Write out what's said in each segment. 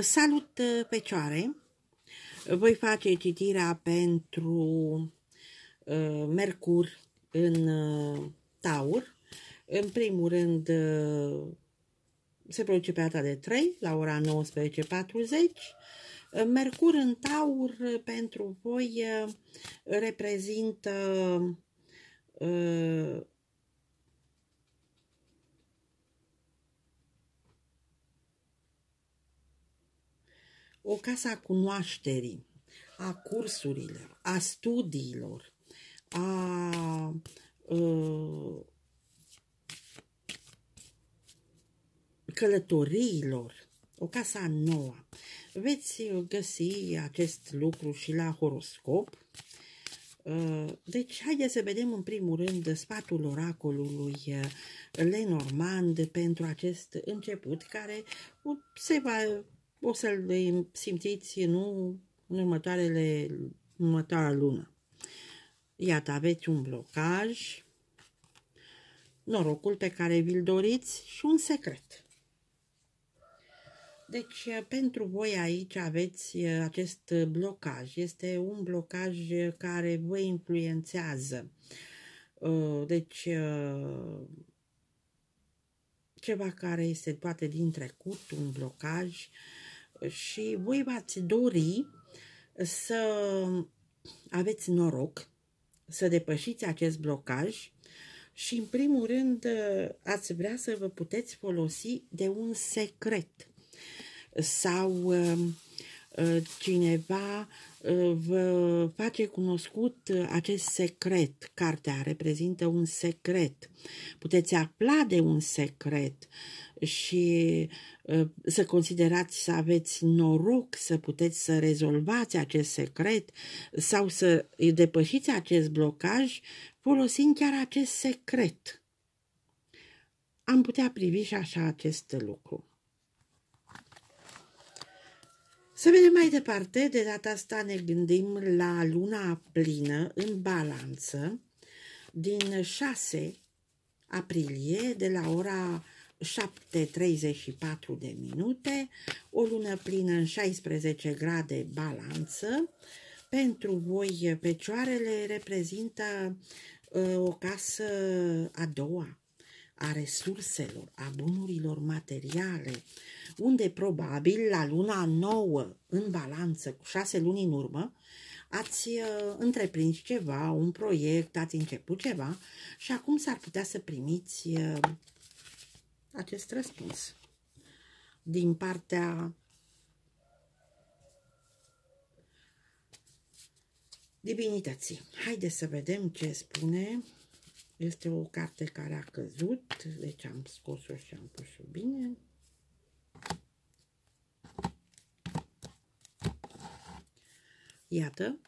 Salut Pecioare! Uh, voi face citirea pentru uh, Mercur în uh, Taur. În primul rând uh, se produce pe data de 3 la ora 19.40. Uh, Mercur în Taur uh, pentru voi reprezintă o casă a cunoașterii, a cursurilor, a studiilor, a, a ă, călătoriilor, o casă a noua. Veți găsi acest lucru și la horoscop. Ă, deci, haideți să vedem în primul rând sfatul oracolului ă, Lenormand pentru acest început care se va o să-l simțiți nu în următoarele, în următoarea lună. Iată, aveți un blocaj, norocul pe care vi-l doriți și un secret. Deci, pentru voi aici aveți uh, acest blocaj. Este un blocaj care vă influențează. Uh, deci, uh, ceva care este poate din trecut, un blocaj și voi v-ați dori să aveți noroc, să depășiți acest blocaj și, în primul rând, ați vrea să vă puteți folosi de un secret sau um, uh, cineva uh, vă face cunoscut uh, acest secret. Cartea reprezintă un secret. Puteți afla de un secret și ă, să considerați să aveți noroc să puteți să rezolvați acest secret sau să depășiți acest blocaj folosind chiar acest secret. Am putea privi și așa acest lucru. Să vedem mai departe, de data asta ne gândim la luna plină în balanță din 6 aprilie de la ora 7.34 de minute, o lună plină în 16 grade balanță. Pentru voi, pecioarele reprezintă uh, o casă a doua a resurselor, a bunurilor materiale, unde probabil la luna nouă, în balanță, cu șase luni în urmă, ați uh, întreprins ceva, un proiect, ați început ceva și acum s-ar putea să primiți uh, acest răspuns din partea divinității. Haideți să vedem ce spune. Este o carte care a căzut, deci am scos-o și am pus-o bine. Iată,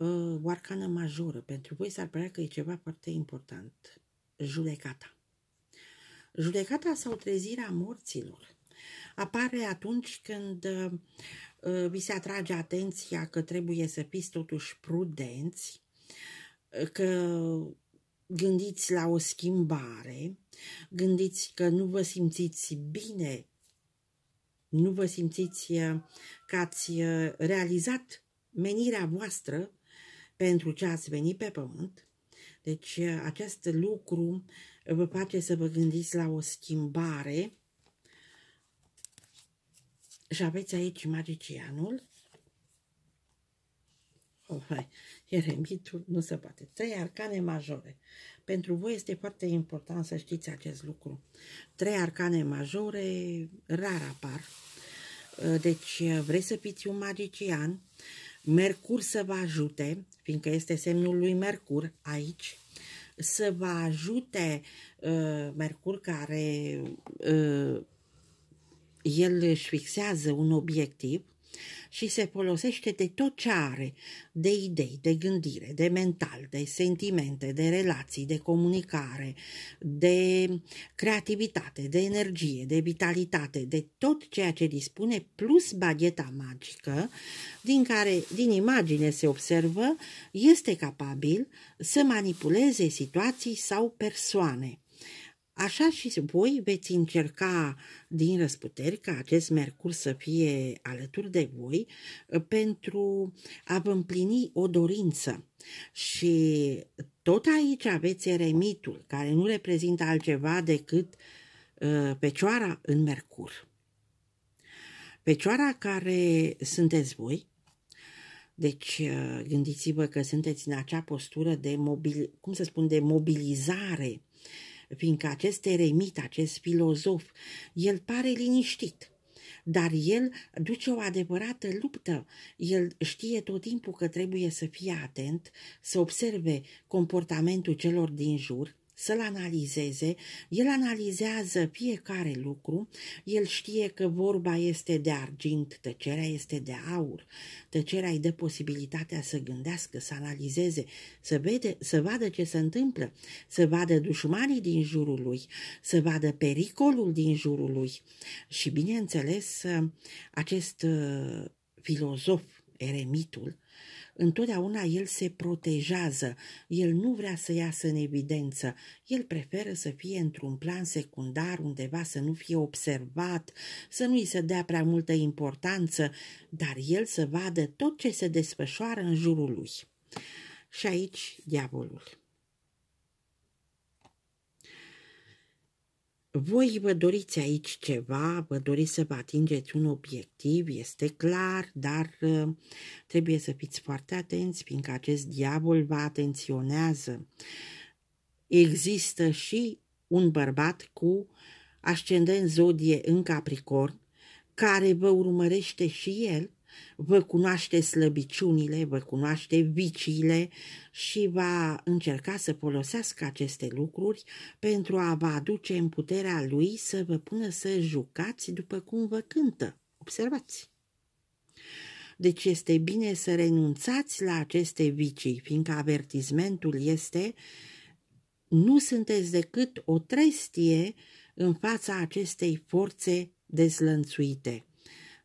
ă, o arcană majoră. Pentru voi s-ar părea că e ceva foarte important. Judecata. Judecata sau trezirea morților apare atunci când uh, vi se atrage atenția că trebuie să fiți totuși prudenți, uh, că gândiți la o schimbare, gândiți că nu vă simțiți bine, nu vă simțiți uh, că ați realizat menirea voastră pentru ce ați venit pe pământ deci uh, acest lucru uh, vă face să vă gândiți la o schimbare și aveți aici magicianul. Oh, hai. Eremitul nu se poate. Trei arcane majore. Pentru voi este foarte important să știți acest lucru. Trei arcane majore rar apar. Uh, deci vrei să fiți un magician, Mercur să vă ajute, fiindcă este semnul lui Mercur aici, să vă ajute uh, Mercur care uh, el își fixează un obiectiv și se folosește de tot ce are, de idei, de gândire, de mental, de sentimente, de relații, de comunicare, de creativitate, de energie, de vitalitate, de tot ceea ce dispune, plus bagheta magică, din care, din imagine se observă, este capabil să manipuleze situații sau persoane. Așa și voi veți încerca din răsputeri ca acest Mercur să fie alături de voi ă, pentru a vă împlini o dorință. Și tot aici aveți eremitul, care nu reprezintă altceva decât uh, ă, pecioara în Mercur. Pecioara care sunteți voi, deci ă, gândiți-vă că sunteți în acea postură de, mobil, cum să spun, de mobilizare fiindcă acest eremit, acest filozof, el pare liniștit, dar el duce o adevărată luptă. El știe tot timpul că trebuie să fie atent, să observe comportamentul celor din jur, să-l analizeze, el analizează fiecare lucru, el știe că vorba este de argint, tăcerea este de aur, tăcerea îi dă posibilitatea să gândească, să analizeze, să, vede, să vadă ce se întâmplă, să vadă dușmanii din jurul lui, să vadă pericolul din jurul lui. Și bineînțeles, acest uh, filozof eremitul, întotdeauna el se protejează, el nu vrea să iasă în evidență, el preferă să fie într-un plan secundar, undeva să nu fie observat, să nu-i se dea prea multă importanță, dar el să vadă tot ce se desfășoară în jurul lui. Și aici diavolul. Voi vă doriți aici ceva, vă doriți să vă atingeți un obiectiv, este clar, dar uh, trebuie să fiți foarte atenți, fiindcă acest diavol vă atenționează. Există și un bărbat cu ascendent zodie în Capricorn, care vă urmărește și el vă cunoaște slăbiciunile, vă cunoaște viciile și va încerca să folosească aceste lucruri pentru a vă aduce în puterea lui să vă pună să jucați după cum vă cântă. Observați! Deci este bine să renunțați la aceste vicii, fiindcă avertismentul este nu sunteți decât o trestie în fața acestei forțe dezlănțuite.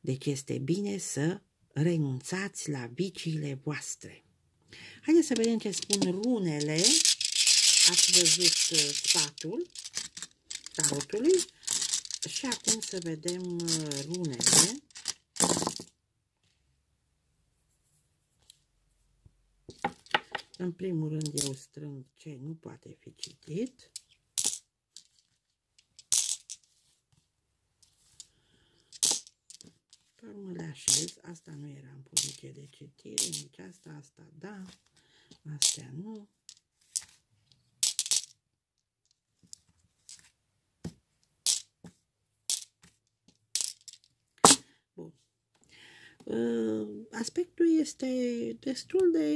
Deci este bine să renunțați la viciile voastre. Haideți să vedem ce spun runele. Ați văzut uh, spatul tarotului și acum să vedem uh, runele. În primul rând eu strâng ce nu poate fi citit. Mă le așez. Asta nu era în poziție de citire, nici asta, asta da, astea nu. Bun. Ă, aspectul este destul de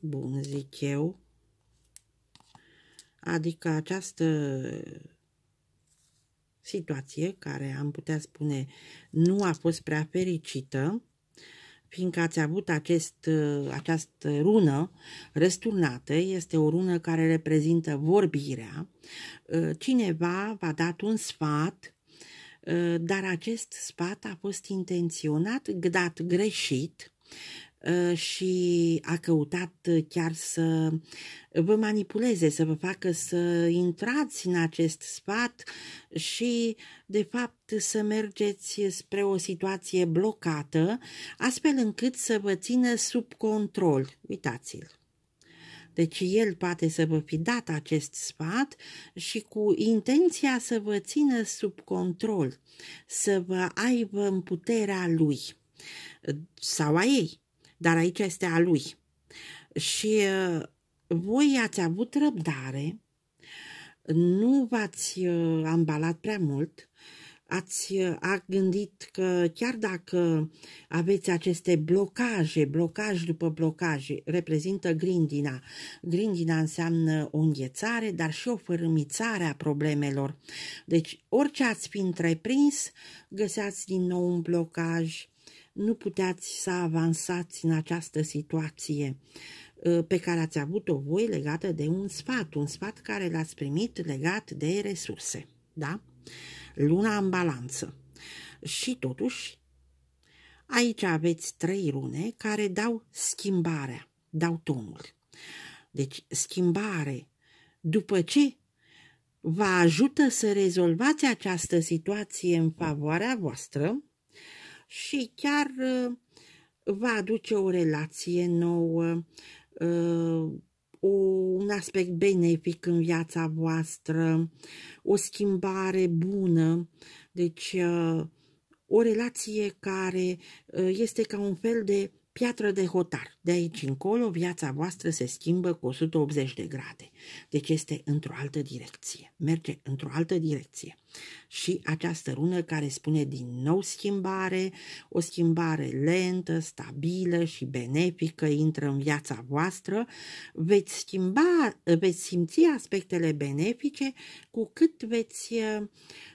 bun, zic eu. Adică această situație care am putea spune nu a fost prea fericită, fiindcă ați avut acest, această rună răsturnată, este o rună care reprezintă vorbirea, cineva v-a dat un sfat, dar acest sfat a fost intenționat, dat greșit, Ă, și a căutat ă, chiar să vă manipuleze, să vă facă să intrați în acest sfat și, de fapt, să mergeți spre o situație blocată, astfel încât să vă țină sub control. Uitați-l! Deci el poate să vă fi dat acest sfat și cu intenția să vă țină sub control, să vă aibă în puterea lui sau a ei dar aici este a lui. Și uh, voi ați avut răbdare, nu v-ați uh, ambalat prea mult, ați uh, a gândit că chiar dacă aveți aceste blocaje, blocaj după blocaje, reprezintă grindina. Grindina înseamnă o înghețare, dar și o fărâmițare a problemelor. Deci, orice ați fi întreprins, găseați din nou un blocaj, nu puteați să avansați în această situație ă, pe care ați avut-o voi legată de un sfat, un sfat care l-ați primit legat de resurse, da? Luna în balanță. Și totuși, aici aveți trei rune care dau schimbarea, dau tonul. Deci, schimbare, după ce vă ajută să rezolvați această situație în favoarea voastră, și chiar uh, va aduce o relație nouă, uh, un aspect benefic în viața voastră, o schimbare bună. Deci, uh, o relație care este ca un fel de Piatră de hotar. De aici încolo, viața voastră se schimbă cu 180 de grade. Deci este într-o altă direcție. Merge într-o altă direcție. Și această rună care spune din nou schimbare, o schimbare lentă, stabilă și benefică intră în viața voastră, veți schimba, veți simți aspectele benefice cu cât veți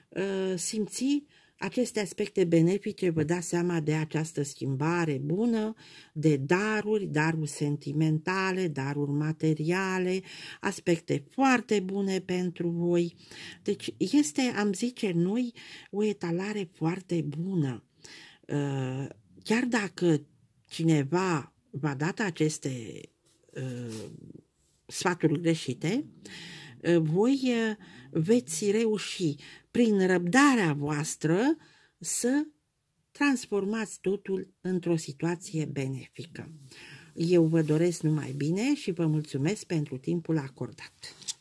uh, simți uh, aceste aspecte benefice vă dați seama de această schimbare bună, de daruri, daruri sentimentale, daruri materiale, aspecte foarte bune pentru voi. Deci este, am zice noi, o etalare foarte bună. Uh, chiar dacă cineva v-a dat aceste uh, sfaturi greșite, voi eh, veți reuși prin răbdarea voastră să transformați totul într-o situație benefică. Eu vă doresc numai bine și vă mulțumesc pentru timpul acordat.